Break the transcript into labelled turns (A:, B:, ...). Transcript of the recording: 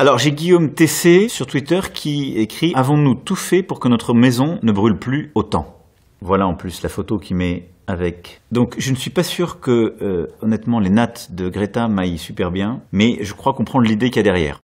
A: Alors j'ai Guillaume Tessé sur Twitter qui écrit Avons-nous tout fait pour que notre maison ne brûle plus autant Voilà en plus la photo qui met avec. Donc je ne suis pas sûr que, euh, honnêtement, les nattes de Greta m'aillent super bien, mais je crois comprendre l'idée qu'il y a derrière.